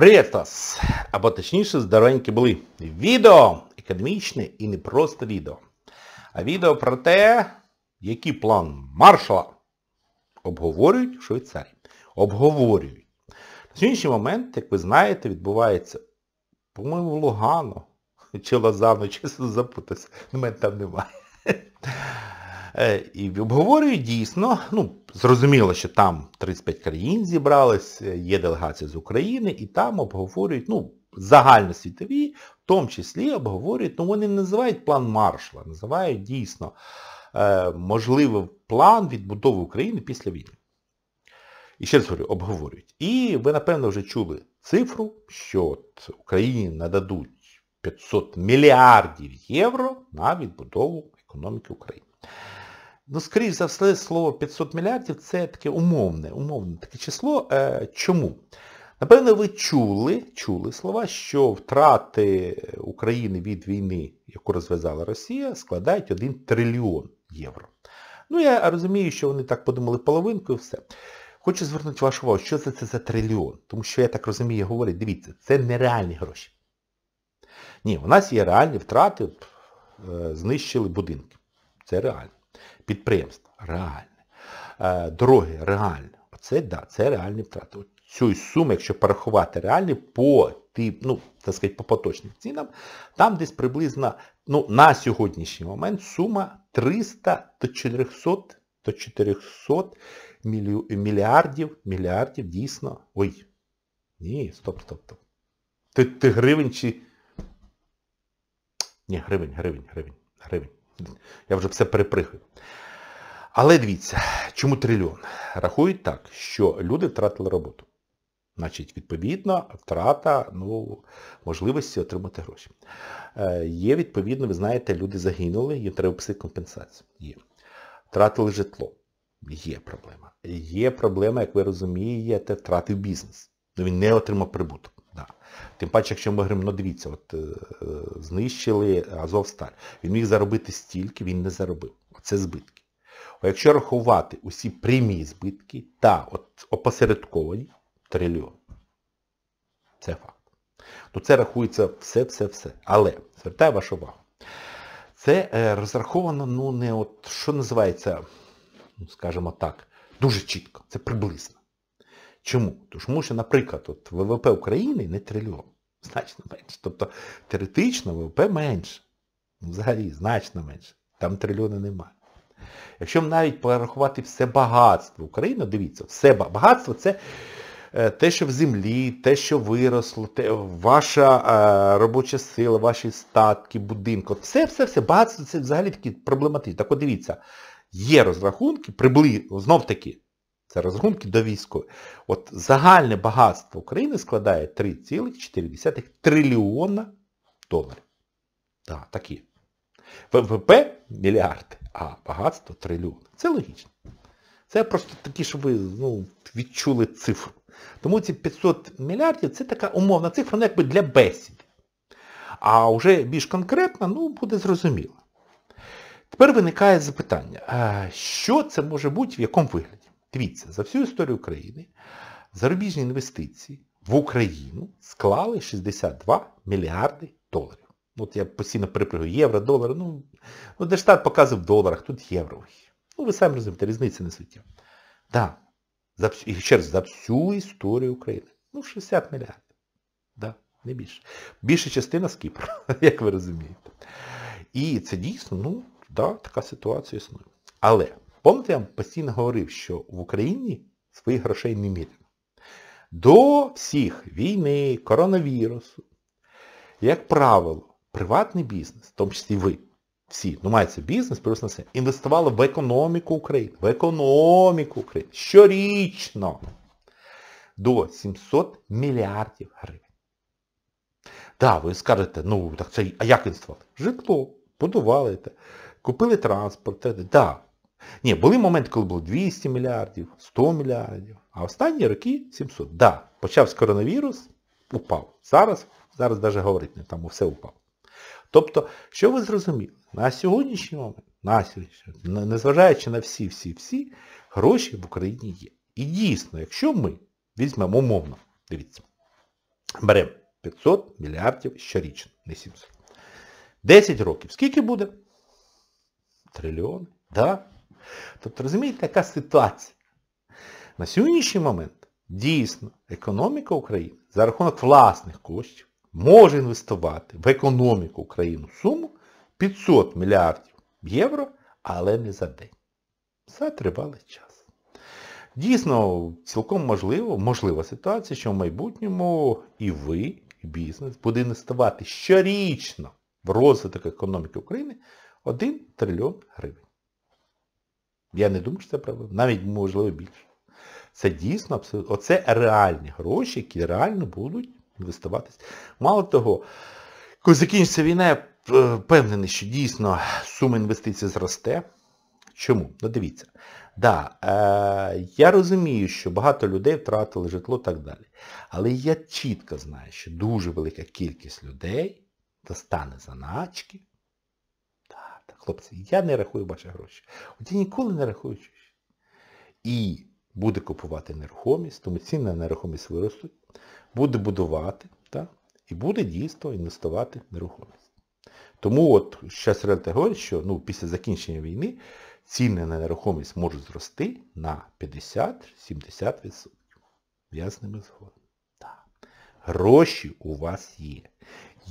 Привіт вас! Або точніше, здоровенькі були. Відео! Економічне і не просто відео. А відео про те, який план маршала обговорюють в Швейцарії. Обговорюють. На сьогоднішній момент, як ви знаєте, відбувається, по-моєму, Лугано. Чи Лозано, чи запутався. мене там немає. Е, і обговорюють дійсно, ну, зрозуміло, що там 35 країн зібрались, е, є делегація з України, і там обговорюють, ну, загальносвітові, в тому числі обговорюють, ну вони не називають план маршала, називають дійсно е, можливий план відбудови України після війни. І ще раз говорю, обговорюють. І ви, напевно, вже чули цифру, що от Україні нададуть 500 мільярдів євро на відбудову економіки України. Ну, скоріш за все, слово 500 мільярдів це таке умовне, умовне таке число. Е, чому? Напевно, ви чули, чули слова, що втрати України від війни, яку розв'язала Росія, складають 1 трильйон євро. Ну, я розумію, що вони так подумали половинку і все. Хочу звернути вашу увагу, що це, це за трильйон. Тому що я так розумію, говорять, дивіться, це нереальні гроші. Ні, у нас є реальні втрати, е, знищили будинки. Це реально. Підприємства реальне. Е, дороги реальне. Оце да, це реальні втрати. От цю суму, якщо порахувати реальні по тип, ну, так сказати, по поточним цінам, там десь приблизно ну, на сьогоднішній момент сума 300 до 400 до 400 мільярдів мільярдів дійсно. Ой. Ні, стоп, стоп, стоп. Ти, ти гривень чи... Ні, гривень, гривень, гривень, гривень. Я вже все переприхив. Але дивіться, чому трильйон? Рахують так, що люди втратили роботу. Значить, відповідно, втрата ну, можливості отримати гроші. Е, Є, відповідно, ви знаєте, люди загинули, їм треба писати компенсацію. Є. Втратили житло. Є проблема. Є проблема, як ви розумієте, втратив бізнес. Ну, Він не отримав прибуток. Тим паче, якщо ми говоримо, ну дивіться, от е, е, знищили Азовсталь. Він міг заробити стільки, він не заробив. Оце збитки. А якщо рахувати усі прямі збитки та от опосередковані трильйон. Це факт. То це рахується все-все-все. Але, звертаю вашу увагу, це е, розраховано, ну, не от, що називається, ну, скажімо так, дуже чітко, це приблизно. Чому? Тому що, наприклад, от ВВП України не трильйон, значно менше. Тобто теоретично ВВП менше. Ну, взагалі, значно менше. Там трильйони немає. Якщо навіть порахувати все багатство України, дивіться, все багатство це е, те, що в землі, те, що виросло, те, ваша е, робоча сила, ваші статки, будинки. Все-все-все, багатство це взагалі такі проблематичні. Так от дивіться, є розрахунки, приблизно знов таки. Це розрахунки до військові. От загальне багатство України складає 3,4 трильйона доларів. Так, такі. ВВП мільярди, а багатство трильйон. Це логічно. Це просто такі, щоб ви ну, відчули цифру. Тому ці 500 мільярдів це така умовна цифра, ну якби для бесіди. А вже більш конкретно, ну, буде зрозуміло. Тепер виникає запитання, що це може бути в якому вигляді? Дивіться, за всю історію України зарубіжні інвестиції в Україну склали 62 мільярди доларів. От я постійно перепрягую євро, долар, ну, ну де показує в доларах, тут євро. Ну ви самі розумієте, різниця не суттєва. Да, за, і ще раз, за всю історію України. Ну, 60 мільярдів. Да, не більше. Більша частина з Кіпру, як ви розумієте. І це дійсно, ну, да, така ситуація існує. Але... Помните, я вам постійно говорив, що в Україні своїх грошей не міряно. До всіх війни, коронавірусу, як правило, приватний бізнес, в тому числі ви, всі, ну мається бізнес, на населення, інвестували в економіку України, в економіку України щорічно до 700 мільярдів гривень. Так, ви скажете, ну так це а як інвестували? Житло, будували, купили транспорт. Так, ні, були моменти, коли було 200 мільярдів, 100 мільярдів, а останні роки 700. Так, да, почався коронавірус, упав. Зараз, зараз навіть говорити не там, все упав. Тобто, що ви зрозуміли? На сьогоднішній момент, на сьогоднішній, незважаючи на всі-всі-всі, гроші в Україні є. І дійсно, якщо ми візьмемо умовно, дивіться, беремо 500 мільярдів щорічно, не 700. 10 років. Скільки буде? Трильйон. так? Тобто, розумієте, яка ситуація? На сьогоднішній момент дійсно економіка України за рахунок власних коштів може інвестувати в економіку України суму 500 мільярдів євро, але не за день. За тривалий час. Дійсно, цілком можливо, можлива ситуація, що в майбутньому і ви, і бізнес буде інвестувати щорічно в розвиток економіки України 1 трильйон гривень. Я не думаю, що це проблема. Навіть, можливо, більше. Це дійсно абсолютно. Оце реальні гроші, які реально будуть інвестуватися. Мало того, коли закінчиться війна, я е, впевнений, що дійсно сума інвестицій зросте. Чому? Ну дивіться. Да, е, Я розумію, що багато людей втратили житло і так далі. Але я чітко знаю, що дуже велика кількість людей достане заначки дівчата, хлопці, я не рахую ваші гроші. От я ніколи не рахую чужі. І буде купувати нерухомість, тому ціни на нерухомість виростуть, буде будувати, так? і буде дійсно інвестувати в нерухомість. Тому от зараз реальте говорить, що ну, після закінчення війни ціни на нерухомість можуть зрости на 50-70%. В'язними з Гроші у вас є.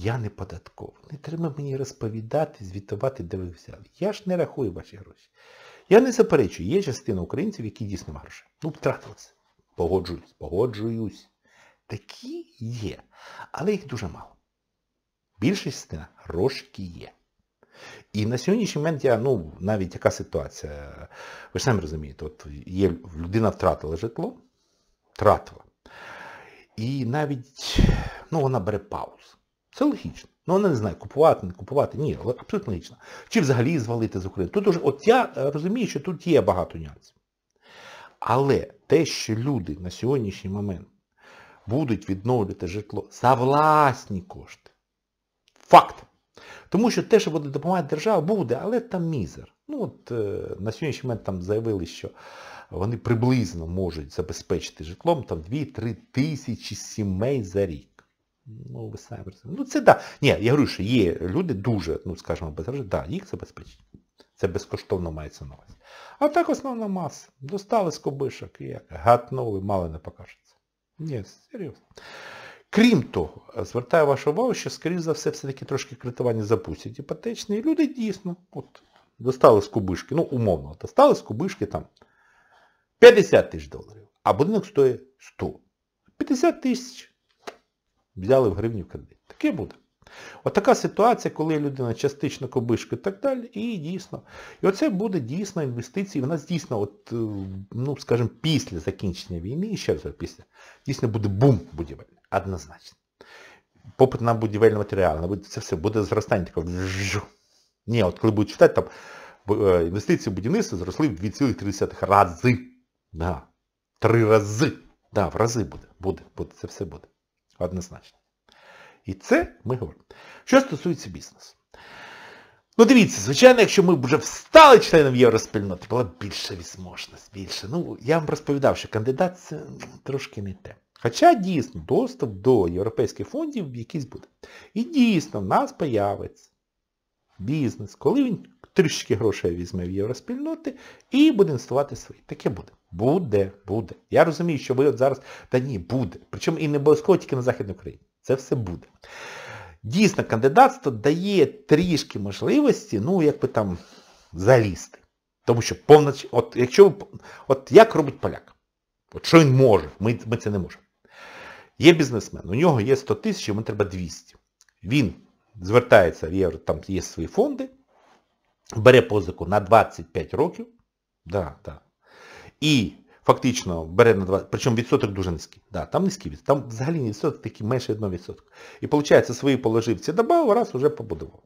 Я не податковий. Не треба мені розповідати, звітувати, де ви взяли. Я ж не рахую ваші гроші. Я не заперечую, є частина українців, які дійсно гроші. Ну, втратилися. Погоджуюсь, погоджуюсь. Такі є, але їх дуже мало. Більшість частина грошики є. І на сьогоднішній момент я, ну, навіть яка ситуація, ви ж самі розумієте, от є людина втратила житло, втратила. І навіть, ну, вона бере паузу. Це логічно. Ну вона не знає, купувати, не купувати. Ні, абсолютно логічно. Чи взагалі звалити з України. Тут уже, От я е, розумію, що тут є багато нюансів. Але те, що люди на сьогоднішній момент будуть відновлювати житло за власні кошти. Факт. Тому що те, що буде допомагати держава, буде, але там мізер. Ну от е, На сьогоднішній момент там заявили, що вони приблизно можуть забезпечити житлом там 2-3 тисячі сімей за рік. Ну, ви самі розумієте. Ну це да. Ні, я говорю, що є люди дуже, ну скажімо, безгрожі, да, їх забезпечить. Це безкоштовно мається на увазі. А так основна маса. Достали з кобишок і як гатнули, мало не покажеться. Ні, серйозно. Крім того, звертаю вашу увагу, що, скоріш за все, все-таки трошки кредитування запустять іпотечні. І люди дійсно от, достали з кубишки, ну умовно, достали з кубишки там 50 тисяч доларів, а будинок стоїть 100. 50 тисяч взяли в гривні в кредит. Таке буде. Отака От ситуація, коли людина частично кобишка і так далі, і дійсно. І оце буде дійсно інвестиції. В нас дійсно, от, е, ну, скажімо, після закінчення війни, і ще раз після, дійсно буде бум будівель. Однозначно. Попит на будівельні матеріали, це все буде зростання таке. Ні, от коли будуть читати, там е, інвестиції в будівництво зросли в 2,3 рази. Да. Три рази. Да, в рази буде. Буде, буде, це все буде. Однозначно. І це ми говоримо. Що стосується бізнесу. Ну дивіться, звичайно, якщо ми вже стали членом євроспільноти, була б більша візможність, більше. Ну, я вам розповідав, що кандидат це трошки не те. Хоча дійсно доступ до європейських фондів якийсь буде. І дійсно в нас появиться бізнес, коли він трішки грошей візьме в євроспільноти і буде інвестувати свої. Таке буде. Буде, буде. Я розумію, що ви от зараз... Та ні, буде. Причому і не обов'язково тільки на Західній Україні. Це все буде. Дійсно, кандидатство дає трішки можливості, ну, як би там, залізти. Тому що повна... От якщо от як робить поляк? От що він може? Ми, ми це не можемо. Є бізнесмен, у нього є 100 тисяч, йому треба 200. Він звертається в євро, там є свої фонди, бере позику на 25 років. Да, да. І фактично бере на 20, причому відсоток дуже низький. Да, Там низький відсоток, там взагалі не відсоток, такий менше 1%. І виходить, свої положивці додав, раз уже побудував.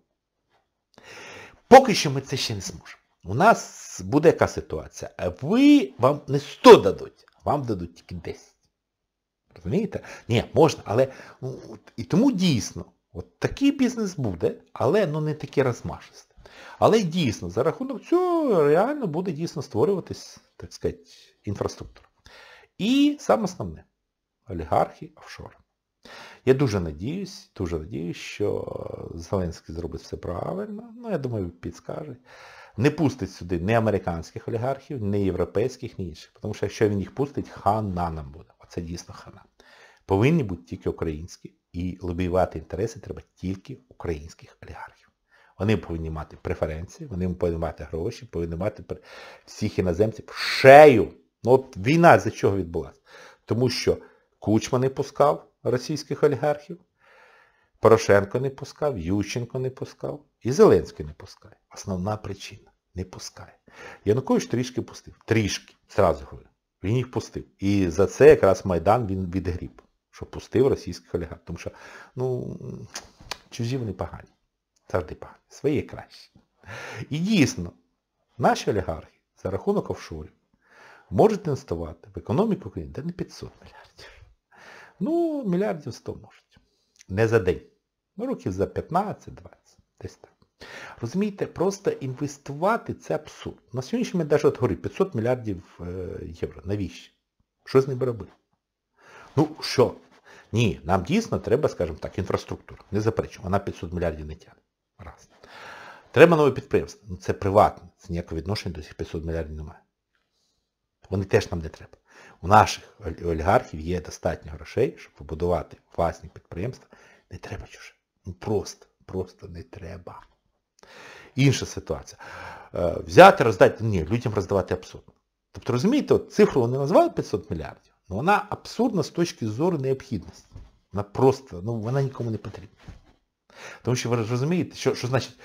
Поки що ми це ще не зможемо. У нас буде яка ситуація? Ви вам не 100 дадуть, вам дадуть тільки 10. Розумієте? Ні, можна, але ну, і тому дійсно От такий бізнес буде, але ну не таке розмашисте. Але дійсно, за рахунок цього реально буде дійсно створюватись, так сказати, інфраструктура. І саме основне олігархи офшори. Я дуже надіюсь, дуже надіюсь, що Зеленський зробить все правильно, ну я думаю, підскаже. Не пустить сюди ні американських олігархів, ні європейських, ні інших. Тому що якщо він їх пустить, хана нам буде. Оце дійсно хана. Повинні бути тільки українські. І лобіювати інтереси треба тільки українських олігархів. Вони повинні мати преференції, вони повинні мати гроші, повинні мати всіх іноземців в шею. Ну от війна за чого відбулася? Тому що Кучма не пускав російських олігархів, Порошенко не пускав, Ющенко не пускав і Зеленський не пускає. Основна причина не пускає. Янукович трішки пустив. Трішки, зразу говорю. Він їх пустив. І за це якраз Майдан він відгріб що пустив російських олігархів. Тому що, ну, чужі вони погані. Завжди погані. Свої краще. І дійсно, наші олігархи за рахунок офшорів можуть інвестувати в економіку України, де не 500 мільярдів. Ну, мільярдів 100 можуть. Не за день. Ну, років за 15-20. Десь так. Розумієте, просто інвестувати це абсурд. На сьогоднішній ми навіть от говорить 500 мільярдів е, євро. Навіщо? Що з ними робити? Ну що? Ні, нам дійсно треба, скажімо так, інфраструктура. Не заперечуємо, вона 500 мільярдів не тягне. Раз. Треба нове підприємство. Ну, Це приватне, це ніякого відношення до цих 500 мільярдів немає. Вони теж нам не треба. У наших олігархів є достатньо грошей, щоб побудувати власні підприємства. Не треба чуже. Ну просто, просто не треба. Інша ситуація. Е, взяти, роздати, ні, людям роздавати абсурдно. Тобто, розумієте, от цифру вони назвали 500 мільярдів. Но вона абсурдна з точки зору необхідності. Вона просто, ну вона нікому не потрібна. Тому що ви розумієте, що що значить,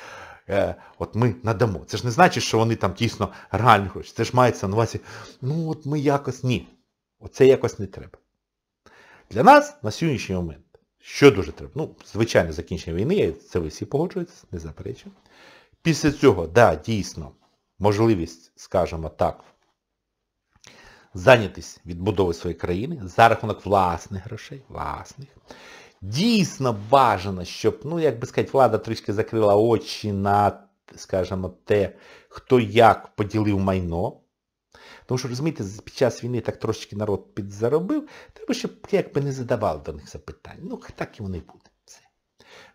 е, от ми надамо. Це ж не значить, що вони там дійсно реально хочуть. Це ж мається на увазі, ну от ми якось ні. Оце якось не треба. Для нас на сьогоднішній момент, що дуже треба? Ну, звичайно, закінчення війни, це ви всі погоджуєтеся, не заперечую. Після цього, да, дійсно, можливість, скажімо так, зайнятись відбудовою своєї країни за рахунок власних грошей, власних. Дійсно бажано, щоб, ну, як би сказати, влада трішки закрила очі на, скажімо, те, хто як поділив майно. Тому що, розумієте, під час війни так трошечки народ підзаробив, треба, щоб якби не задавали до них запитань. Ну, так і вони будуть. Все.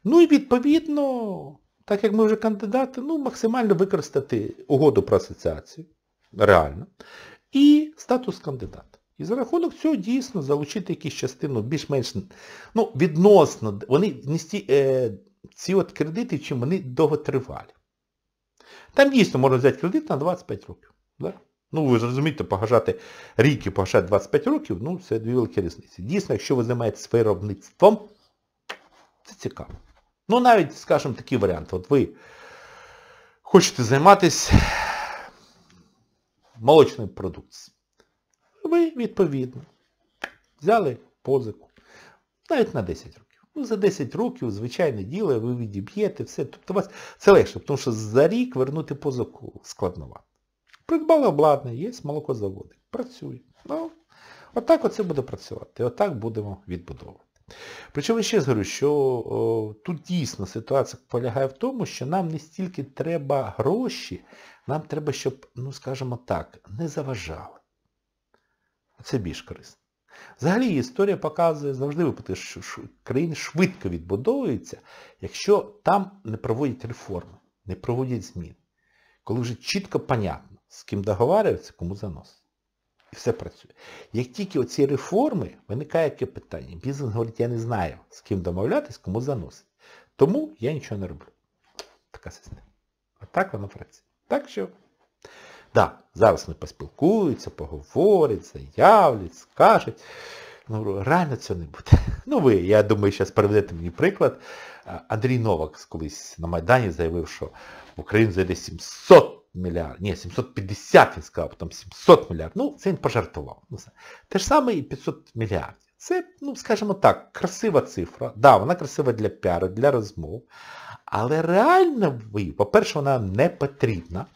Ну і відповідно, так як ми вже кандидати, ну, максимально використати угоду про асоціацію. Реально і статус кандидата. І за рахунок цього дійсно залучити якусь частину, більш-менш ну, відносно, вони ці, е, ці от кредити, чим вони довготривалі. Там дійсно можна взяти кредит на 25 років. Да? Ну ви зрозумієте, погажати погашати рік і погашати 25 років, ну це дві великі різниці. Дійсно, якщо ви займаєтесь виробництвом, це цікаво. Ну навіть, скажімо, такий варіант. От ви хочете займатися... Молочної продукції. Ви, відповідно, взяли позику. Навіть на 10 років. Ну, за 10 років, звичайне діло, ви відіб'єте, все. Тобто вас це легше, тому що за рік вернути позику складновато. Придбали обладнання, є молокозаводи. Працює. Ну, Отак оце буде працювати. Отак будемо відбудовувати. Причому ще раз говорю, що о, тут дійсно ситуація полягає в тому, що нам не стільки треба гроші, нам треба, щоб, ну скажімо так, не заважали. Це більш корисно. Взагалі історія показує, завжди випадки, що країни швидко відбудовуються, якщо там не проводять реформи, не проводять змін. Коли вже чітко понятно, з ким договарюються, кому заносить. І все працює. Як тільки оці реформи, виникає яке питання. Бізнес говорить, я не знаю, з ким домовлятись, кому заносить. Тому я нічого не роблю. Така система. А так воно працює. Так що, да, зараз не поспілкуються, поговорять, заявлять, скажуть. Ну, реально цього не буде. Ну ви, я думаю, зараз приведете мені приклад. Андрій Новак колись на Майдані заявив, що в Україну зайде 700 мільярдів, ні, 750 він сказав, там 700 мільярд, Ну, це він пожартував. Ну, Те ж саме і 500 мільярдів. Це, ну, скажімо так, красива цифра. Так, да, вона красива для піару, для розмов. Але реально, по-перше, вона не потрібна.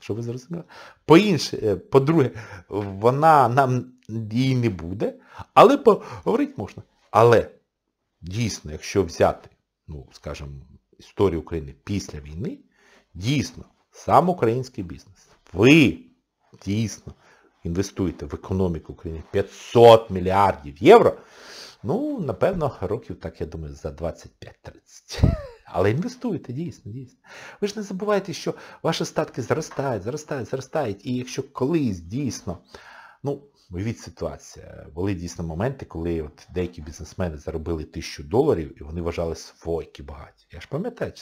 Що ви зрозуміли? По-інше, е, по-друге, вона нам її не буде. Але поговорити можна. Але дійсно, якщо взяти, ну, скажімо, історію України після війни, дійсно, сам український бізнес. Ви дійсно інвестуєте в економіку України 500 мільярдів євро. Ну, напевно, років, так я думаю, за 25-30. Але інвестуйте, дійсно, дійсно. Ви ж не забувайте, що ваші статки зростають, зростають, зростають. І якщо колись дійсно, ну, уявіть ситуація. Були дійсно моменти, коли от деякі бізнесмени заробили тисячу доларів і вони вважали свойки багаті. Я ж пам'ятаю,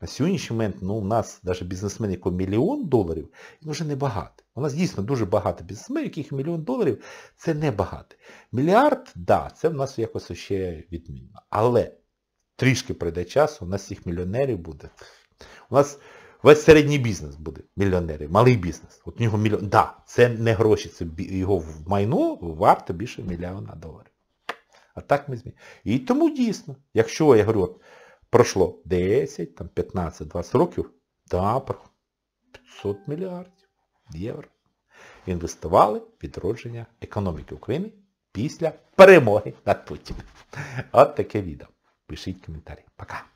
на сьогоднішній момент ну, у нас навіть бізнесмен, який мільйон доларів, він вже не багатий. У нас дійсно дуже багато бізнесменів, яких мільйон доларів це не багато. Мільярд, да, це в нас якось ще відмінно. Але трішки пройде час, у нас цих мільйонерів буде. У нас Весь середній бізнес буде, мільйонери, малий бізнес. От у нього мільйон. Да, це не гроші, це його в майно варто більше мільйона доларів. А так ми змінимо. І тому дійсно, якщо я говорю, от, пройшло 10, там, 15, 20 років, да, 500 мільярдів євро. Інвестували в відродження економіки України після перемоги над Путіним. От таке відео. Пишіть коментарі. Пока.